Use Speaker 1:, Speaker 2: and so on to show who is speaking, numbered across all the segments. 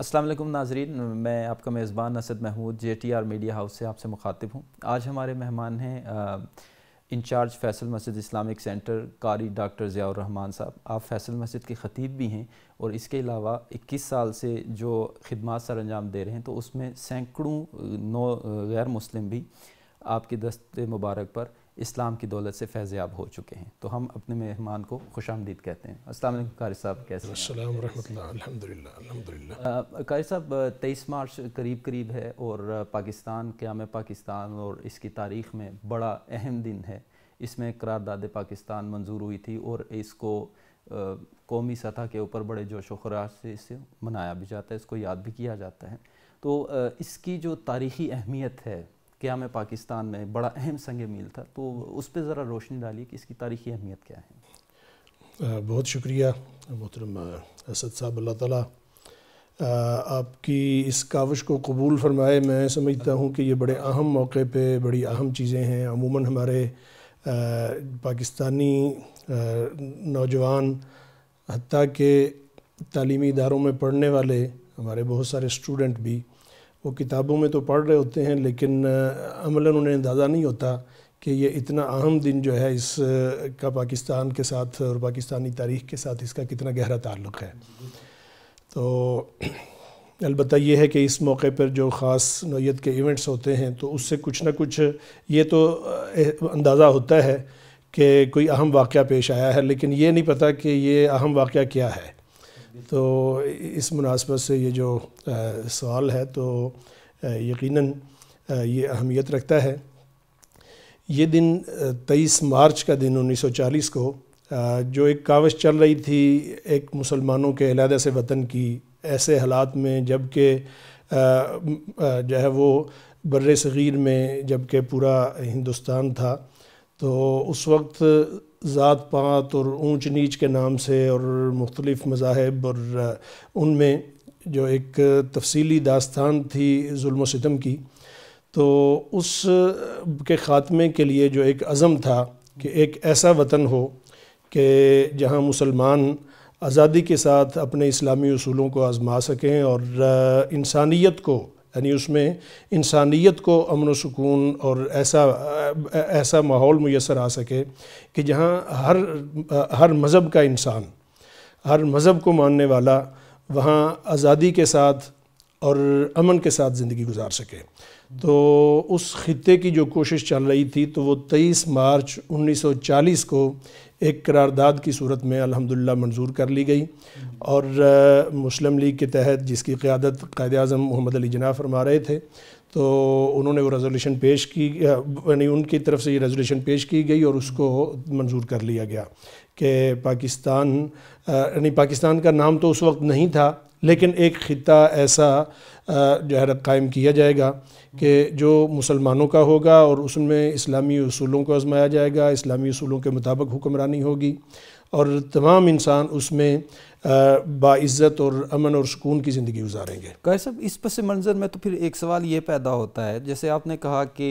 Speaker 1: असलम नाजरीन मैं आपका मेज़बान नसद Mahmood J T R media house से आपसे मुखातिब हूँ आज हमारे मेहमान हैं incharge Faisal Masjid Islamic centre कारी डॉक्टर ज़ियाउररहमान साहब आप फैसल मस्जिद के ख़तीब भी हैं और इसके अलावा 21 साल से जो खदमात सर अंजाम दे रहे हैं तो उसमें सैकड़ों नौ गैर मुस्लिम भी आपके दस्त मुबारक पर इस्लाम की दौलत से फैज़याब हो चुके हैं तो हम अपने मेहमान को खुश आमदीद कहते हैं असल कारी साहब कैसे कारी साहब तेईस मार्च करीब करीब है और पाकिस्तान क्याम पाकिस्तान और इसकी तारीख में बड़ा अहम दिन है इसमें करारदाद पाकिस्तान मंजूर हुई थी और इसको कौमी सतह के ऊपर बड़े जोश व खराज से इसे मनाया भी जाता है इसको याद भी किया जाता है तो इसकी जो तारीखी अहमियत है क्या में पाकिस्तान में बड़ा अहम संग मील था तो उस पर ज़रा रोशनी डालिए कि इसकी तारीखी अहमियत क्या
Speaker 2: है बहुत शुक्रिया मोहतरम असद साहब अल्लाह ताली आपकी इस काविश को कबूल फरमाए मैं समझता हूँ कि ये बड़े अहम मौके पर बड़ी अहम चीज़ें हैं अमूमा हमारे आ, पाकिस्तानी आ, नौजवान हती के तलीमी इदारों में पढ़ने वाले हमारे बहुत सारे स्टूडेंट भी वो किताबों में तो पढ़ रहे होते हैं लेकिन अमला उन्हें अंदाज़ा नहीं होता कि ये इतना अहम दिन जो है इस का पाकिस्तान के साथ और पाकिस्तानी तारीख के साथ इसका कितना गहरा ताल्लुक़ है तो अलबत् यह है कि इस मौके पर जो ख़ास नोयत के इवेंट्स होते हैं तो उससे कुछ ना कुछ ये तो अंदाज़ा होता है कि कोई अहम वाक़ पेश आया है लेकिन ये नहीं पता कि ये अहम वाक़ क्या है तो इस मुनासबत से ये जो सवाल है तो यकीनन ये अहमियत रखता है ये दिन 23 मार्च का दिन 1940 को जो एक कावश चल रही थी एक मुसलमानों के अलहदा से वतन की ऐसे हालात में जबकि जो है वो बर सग़ीर में जबकि पूरा हिंदुस्तान था तो उस वक्त ज़ात पात और ऊंच नीच के नाम से और मुख्तलिफ़ मजाहब और उनमें जो एक तफसीली दास्तान थी जुल्म सितम की तो उस के ख़ात्मे के लिए जो एक अज़म था कि एक ऐसा वतन हो कि जहाँ मुसलमान आज़ादी के साथ अपने इस्लामी असूलों को आज़मा सकें और इंसानियत को यानी उसमें इंसानियत को अमन सुकून और ऐसा ऐसा माहौल मैसर आ सके कि जहाँ हर हर मज़हब का इंसान हर मज़हब को मानने वाला वहाँ आज़ादी के साथ और अमन के साथ ज़िंदगी गुजार सके तो उस ख़त्े की जो कोशिश चल रही थी तो वो 23 मार्च 1940 को एक करारदाद की सूरत में अल्हम्दुलिल्लाह मंजूर कर ली गई और मुस्लिम लीग के तहत जिसकी क़्यादत कायद अजम मोहम्मद अली जना फरमा रहे थे तो उन्होंने वो रेजोल्यूशन पेश की यानी उनकी तरफ से ये रेजोल्यूशन पेश की गई और उसको मंजूर कर लिया गया कि पाकिस्तान यानी पाकिस्तान का नाम तो उस वक्त नहीं था लेकिन एक ख़िता ऐसा जो है कायम किया जाएगा कि जो मुसलमानों का होगा और उसमें इस्लामी असूलों को आजमाया जाएगा इस्लामी असूलों के मुताबिक हुक्मरानी होगी और तमाम इंसान उसमें बाज़्ज़त और अमन और सुकून की ज़िंदगी गुजारेंगे
Speaker 1: कैसे इस पस मंज़र में तो फिर एक सवाल ये पैदा होता है जैसे आपने कहा कि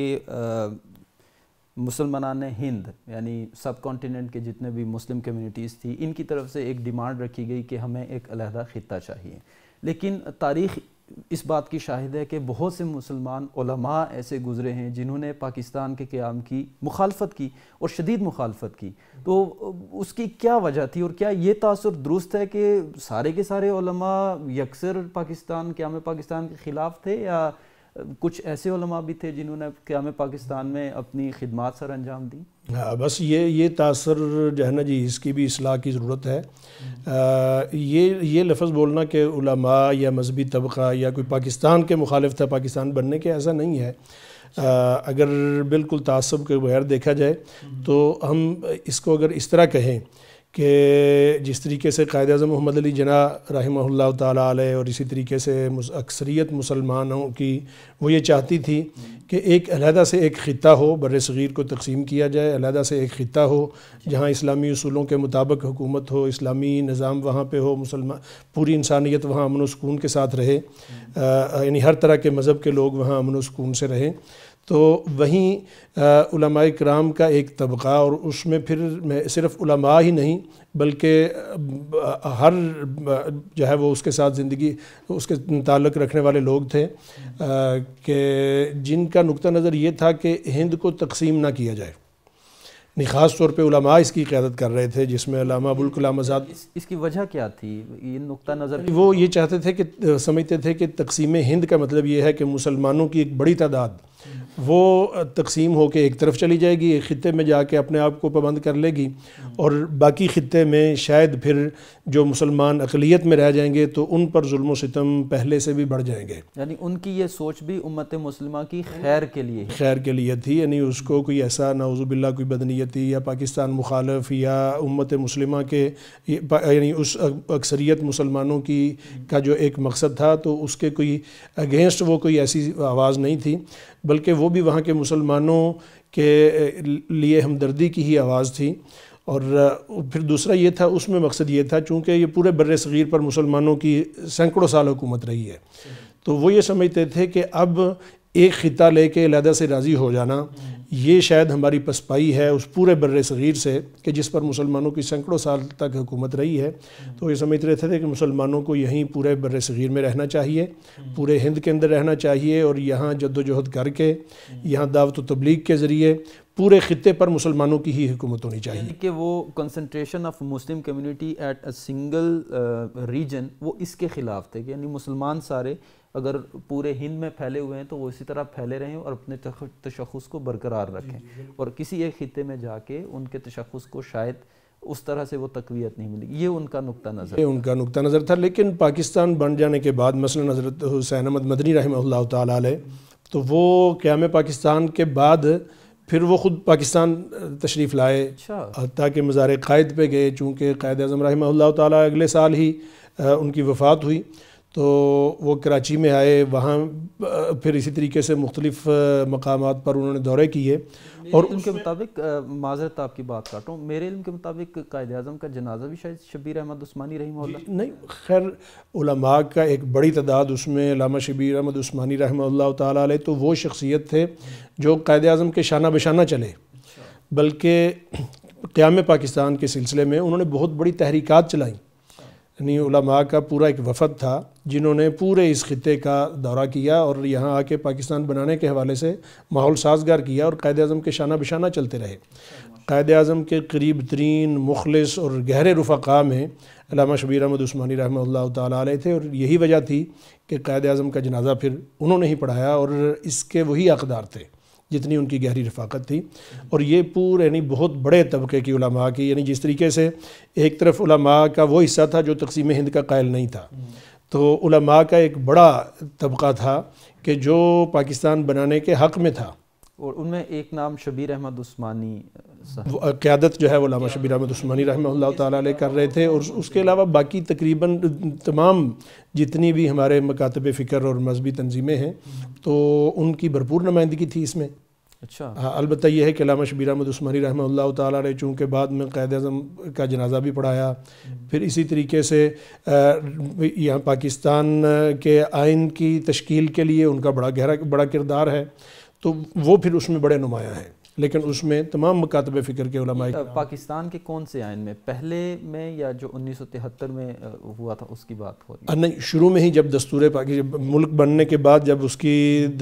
Speaker 1: मुसलमान ने हिंद यानी सब कॉन्टीनेंट के जितने भी मुस्लिम कम्युनिटीज़ थी इनकी तरफ से एक डिमांड रखी गई कि हमें एक अलहदा ख़त्ता चाहिए लेकिन तारीख इस बात की शाहिद है कि बहुत से मुसलमान ऐसे गुज़रे हैं जिन्होंने पाकिस्तान के क़्याम की मुखालफत की और शदीद मुखालफत की तो उसकी क्या वजह थी और क्या ये तासर दुरुस्त है कि सारे के सारे यकसर पाकिस्तान क़्याम पाकिस्तान के ख़िलाफ़ थे या कुछ ऐसे भी थे जिन्होंने क्या में पाकिस्तान में अपनी खिदमत सर अंजाम दी
Speaker 2: हाँ बस ये ये तासर जो है ना जी इसकी भी असलाह की ज़रूरत है हम्म। आ, ये ये लफ्ज़ बोलना कि उलमा या मजहबी तबका या कोई पाकिस्तान के मुखालफ था पाकिस्तान बनने के ऐसा नहीं है आ, अगर बिल्कुल तसब के बगैर देखा जाए हम्म। तो हम इसको अगर इस तरह कहें कि जिस तरीके से कायद अजम मोहम्मद अली जना रही ताली और इसी तरीके से अक्सरीत मुसलमानों की वो ये चाहती थी कि एक अलहदा से एक ख़ा हो बर सग़ीर को तकसीम किया जाए अलहदा से एक ख़ा हो जहाँ इस्लामी असूलों के मुताबिक हुकूमत हो इस्लामी निज़ाम वहाँ पर हो मुसलमान पूरी इंसानियत वहाँ अमन सकून के साथ रहे यानी हर तरह के मज़हब के लोग वहाँ अमन सकून से रहें तो वहीं उलमाए कराम का एक तबका और उसमें फिर मैं सिर्फ उलमा ही नहीं बल्कि हर जो है वो उसके साथ ज़िंदगी उसके ताल्लक़ रखने वाले लोग थे कि जिनका नुक़ नज़र ये था कि हिंद को तकसीम ना किया जाए नहीं ख़ास तौर पर उलमा इसकी क़्यादत कर रहे थे जिसमें कलाम आज़ाद इस, इसकी वजह क्या थी ये नुक्ता नज़र वो ये चाहते थे कि समझते थे कि तकसीम हिंद का मतलब ये है कि मुसलमानों की एक बड़ी तादाद वो तकसीम होकर एक तरफ चली जाएगी एक ख़त्े में जाके अपने आप को पाबंद कर लेगी और बाकी ख़त्े में शायद फिर जो मुसलमान अकलीत में रह जाएंगे तो उन पर म सितम पहले से भी बढ़ जाएंगे
Speaker 1: यानी उनकी ये सोच भी उम्मत मुसलमा की खैर के
Speaker 2: लिए खैर के लिए थी यानी उसको कोई ऐसा नाउजुबिल्ला कोई बदनीयती या पाकिस्तान मुखालफ या उम्मत मुसलमा के यानी उस अक्सरियत मुसलमानों की का जो एक मकसद था तो उसके कोई अगेंस्ट वो कोई ऐसी आवाज़ नहीं थी बल्कि वो भी वहाँ के मुसलमानों के लिए हमदर्दी की ही आवाज़ थी और फिर दूसरा ये था उसमें मकसद ये था चूँकि ये पूरे बर सग़ीर पर मुसलमानों की सैकड़ों साल हुकूमत रही है तो वो ये समझते थे कि अब एक ख़िता लेके अलहदा से राज़ी हो जाना ये शायद हमारी पसपाई है उस पूरे बर्र सग़ीर से कि जिस पर मुसलमानों की सैकड़ों साल तक हुकूमत रही है तो ये समझ रहे थे कि मुसलमानों को यहीं पूरे बर्र सग़ीर में रहना चाहिए पूरे हिंद के अंदर रहना चाहिए और यहाँ जद्दोजहद करके यहाँ दावत तबलीग के ज़रिए पूरे खत्े पर मुसलमानों की ही हुकूमत होनी चाहिए
Speaker 1: कि वो concentration of Muslim community at a single region वो इसके ख़िलाफ़ थे कि यानी मुसलमान सारे अगर पूरे हिंद में फैले हुए हैं तो वो इसी तरह फैले रहें और अपने तशखस को बरकरार रखें और किसी एक खत्े में जाके उनके तशखस को शायद उस तरह से वो तकवीत नहीं मिली ये उनका नुकता नज़र ये
Speaker 2: उनका नुकता नज़र था लेकिन पाकिस्तान बन जाने के बाद मसला हज़रत हुसैन अहमद मदनी रही ताल तो वो क्याम पाकिस्तान के बाद फिर वो ख़ुद पाकिस्तान तशरीफ़ लाए अच्छा। ताकि के मज़ार क़ायद पर गए चूँकि क़ायद अजम रही तगले साल ही उनकी वफ़ात हुई तो वो कराची में आए वहाँ फिर इसी तरीके से मुख्तलिफ मकाम पर उन्होंने दौरे किए और उनके
Speaker 1: मुताबिक माजरत आपकी बात काटूँ मेरे इल्म के मुताबिक कायद अजम का जनाजा भी शायद शबीर अहमद उस्मानी रही
Speaker 2: नहीं खैर उलमा का एक बड़ी तादाद उसमें लामा शबीर अहमद उस्मानी रहमल्ला ताली तो वो शख्सियत थे जो कायद अजम के शाना बशाना चले बल्कि क़्याम पाकिस्तान के सिलसिले में उन्होंने बहुत बड़ी तहरीक चलाईं यानी उलमा का पूरा एक वफद था जिन्होंने पूरे इस खत्े का दौरा किया और यहाँ आके पाकिस्तान बनाने के हवाले से माहौल साजगार किया और कायद अजम के शाना बिशाना चलते रहे कायद अजम के करीब तरीन मुखलस और गहरे रफ़ा में अलामा शबीर अहमद स्मानी रहमल्ला ताली थे और यही वजह थी कि कायद अजम का जनाजा फिर उन्होंने ही पढ़ाया और इसके वही अकदार थे जितनी उनकी गहरी रफाकत थी और ये पूरे यानी बहुत बड़े तबके की उलमा की यानी जिस तरीके से एक तरफ उलमा का वो हिस्सा था जो तकसीम हिंद का कायल नहीं था तो उलमा का एक बड़ा तबका था कि जो पाकिस्तान बनाने के हक़ में था
Speaker 1: और उनमें एक नाम शबीर अहमद उस्मानी
Speaker 2: क्यादत जो है वो लामा शबीर अहमद उस्मानी रहमल्ला ताली कर रहे थे और उसके अलावा बाकी तकरीबन तमाम जितनी भी हमारे मकातब फ़िक्र और मजहबी तनजीमें हैं तो उनकी भरपूर नुमाइंदगी थी इसमें अच्छा हाँ यह है कि लामा शबीर अहमद उस्मानी रहमल्ला ताली चूँकि बाद में क़ायद अजम का जनाजा भी पढ़ाया हम्म। फिर इसी तरीके से यहाँ पाकिस्तान के आइन की तश्ील के लिए उनका बड़ा गहरा बड़ा किरदार है तो वो फिर उसमें बड़े नुमाया हैं लेकिन उसमें तमाम मकातब फ़िक्र के
Speaker 1: पाकिस्तान के कौन से आयन में पहले में या जो उन्नीस सौ तिहत्तर में हुआ था उसकी बात हो रही नहीं शुरू में
Speaker 2: ही जब दस्तूर पाकि मुल्क बनने के बाद जब उसकी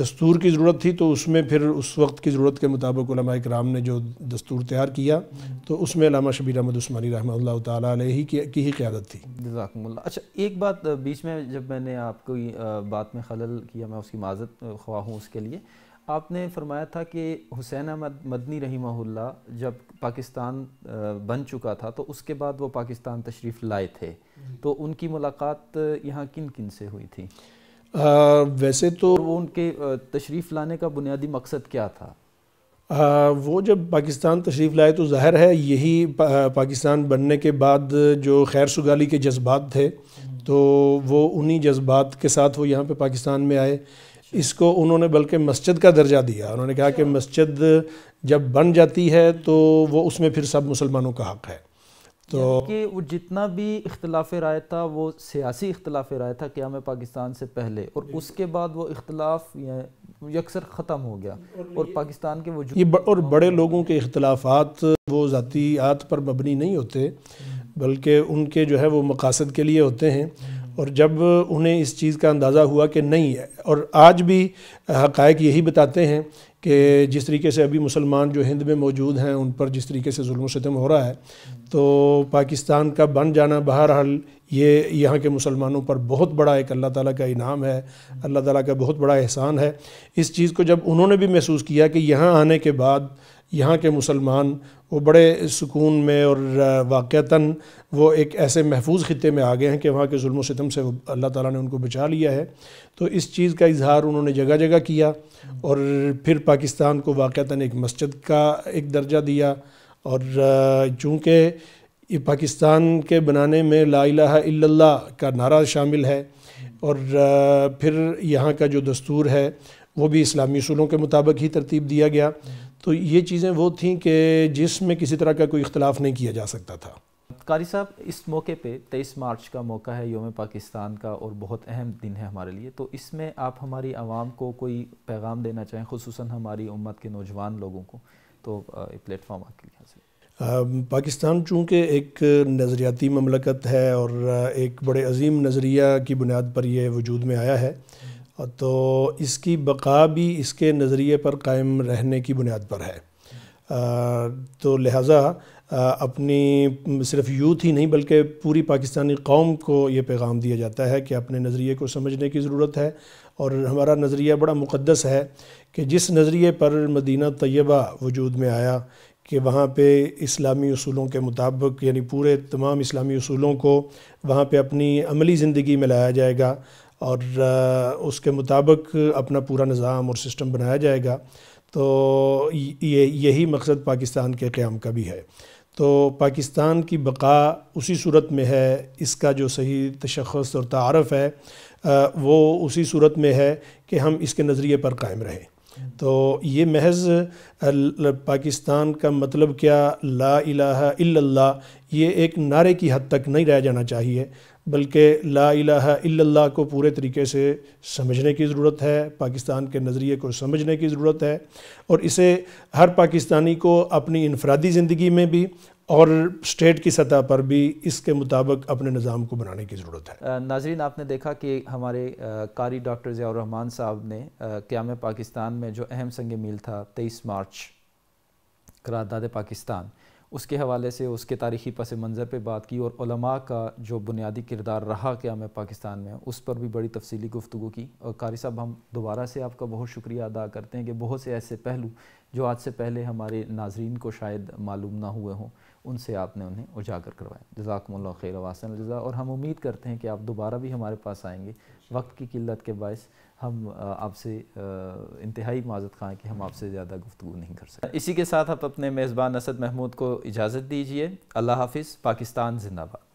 Speaker 2: दस्तूर की ज़रूरत थी तो उसमें फिर उस वक्त की ज़रूरत के मुताबिक कराम ने जो दस्तूर तैयार किया तो उसमें लामा शबीर अहमद उस्मानी रहम ती की ही क्यादत थी जजाकमल्ला अच्छा
Speaker 1: एक बात बीच में जब मैंने आपको बात में खलल किया मैं उसकी माजत ख्वा हूँ उसके लिए आपने फरमाया था कि हुसैन अहमद मदनी महुल्ला जब पाकिस्तान बन चुका था तो उसके बाद वो पाकिस्तान तशरीफ़ लाए थे तो उनकी मुलाकात यहाँ किन किन से हुई थी आ,
Speaker 2: वैसे तो वो उनके तशरीफ़ लाने का बुनियादी मकसद क्या था आ, वो जब पाकिस्तान तशरीफ़ लाए तो ज़ाहिर है यही पा, पाकिस्तान बनने के बाद जो खैर सगाली के जज्बात थे तो वो उन्हीं जज्बात के साथ वो यहाँ पे पाकिस्तान में आए इसको उन्होंने बल्कि मस्जिद का दर्जा दिया उन्होंने कहा कि अच्छा। मस्जिद जब बन जाती है तो वो उसमें फिर सब मुसलमानों का हक़ है तो कि
Speaker 1: वो जितना भी इख्तलाफ राय था वो सियासी इख्तलाफ राय था क्या मैं पाकिस्तान से पहले और उसके बाद वो इख्तलाफ अक्सर ख़त्म हो गया और, पाकिस्तान के वजूद ये
Speaker 2: और बड़े लोगों के अख्तलाफात वो ज़ातियात पर मबनी नहीं होते हम्म। बल्कि उनके जो है वो मकासद के लिए होते हैं और जब उन्हें इस चीज़ का अंदाज़ा हुआ कि नहीं है और आज भी हकायक यही बताते हैं कि जिस तरीके से अभी मुसलमान जो हिंद में मौजूद हैं उन पर जिस तरीके से म सितम हो रहा है तो पाकिस्तान का बन जाना बहरहाल ये यहाँ के मुसलमानों पर बहुत बड़ा एक अल्लाह ताला का इनाम है अल्लाह ताला का बहुत बड़ा एहसान है इस चीज़ को जब उन्होंने भी महसूस किया कि यहाँ आने के बाद यहाँ के मुसलमान वो बड़े सुकून में और वाक़ता वो एक ऐसे महफूज ख़त्े में आ गए हैं कि वहाँ के जुल्म सितम से अल्लाह ताला ने उनको बचा लिया है तो इस चीज़ का इजहार उन्होंने जगह जगह किया और फिर पाकिस्तान को वाक़ता एक मस्जिद का एक दर्जा दिया और चूँकि पाकिस्तान के बनाने में ला का नारा शामिल है और फिर यहाँ का जो दस्तूर है वो भी इस्लामी असूलों के मुताबिक ही तरतीब दिया गया तो ये चीज़ें वो थी कि जिसमें किसी तरह का कोई इख्तलाफ नहीं किया जा सकता था
Speaker 1: कारी साहब इस मौके पे 23 मार्च का मौका है योम पाकिस्तान का और बहुत अहम दिन है हमारे लिए तो इसमें आप हमारी आवाम को कोई पैगाम देना चाहें खसूस हमारी उम्मत के नौजवान लोगों को तो प्लेटफॉर्म आपके लिहाज
Speaker 2: से पाकिस्तान चूँकि एक नज़रियाती ममलकत है और एक बड़े अजीम नज़रिया की बुनियाद पर यह वजूद में आया है तो इसकी बका भी इसके नज़रिए पर कायम रहने की बुनियाद पर है तो लिहाजा अपनी सिर्फ यूथ ही नहीं बल्कि पूरी पाकिस्तानी कौम को ये पैगाम दिया जाता है कि अपने नज़रिए को समझने की ज़रूरत है और हमारा नज़रिया बड़ा मुक़दस है कि जिस नज़रिए पर मदीना तय्यबा वजूद में आया कि वहाँ पे इस्लामी असूलों के मुताबिक यानी पूरे तमाम इस्लामी असूलों को वहाँ पे अपनी अमली ज़िंदगी में लाया जाएगा और उसके मुताबिक अपना पूरा निज़ाम और सिस्टम बनाया जाएगा तो ये यही मकसद पाकिस्तान के क़्याम का भी है तो पाकिस्तान की बका उसी सूरत में है इसका जो सही तशखस और तारफ़ है वो उसी सूरत में है कि हम इसके नज़रिए पर कायम रहें तो ये महज पाकिस्तान का मतलब क्या ला इलाहा इल्लल्लाह ये एक नारे की हद तक नहीं रह जाना चाहिए बल्कि ला इला को पूरे तरीके से समझने की ज़रूरत है पाकिस्तान के नज़रिए को समझने की ज़रूरत है और इसे हर पाकिस्तानी को अपनी इनफरादी ज़िंदगी में भी और स्टेट की सतह पर भी इसके मुताबिक अपने निज़ाम को बनाने की ज़रूरत
Speaker 1: है नाजरीन आपने देखा कि हमारे कारी डॉक्टर ज़ियारहमान साहब ने क्याम पाकिस्तान में जो अहम संग मील था तेईस मार्च करारदाद पाकिस्तान उसके हवाले से उसके तारीखी पस मंज़र पर बात की और का जो बुनियादी किरदार रहा क्या मैं पाकिस्तान में उस पर भी बड़ी तफसीली गुफ्तु की और कारी साहब हम दोबारा से आपका बहुत शुक्रिया अदा करते हैं कि बहुत से ऐसे पहलू जो आज से पहले हमारे नाजरन को शायद मालूम ना हुए हों उनसे आपने उन्हें उजागर करवाया जजाकमल्ला खैर वासन जजा और हम उम्मीद करते हैं कि आप दोबारा भी हमारे पास आएंगे वक्त की किल्लत के बायस हम आपसे इंतहाई माजत खाएँ कि हम आपसे ज़्यादा गुफ्तु नहीं कर सकते इसी के साथ आप अपने मेज़बान असद महमूद को इजाज़त दीजिए अल्लाह हाफिज़ पाकिस्तान जिंदाबाद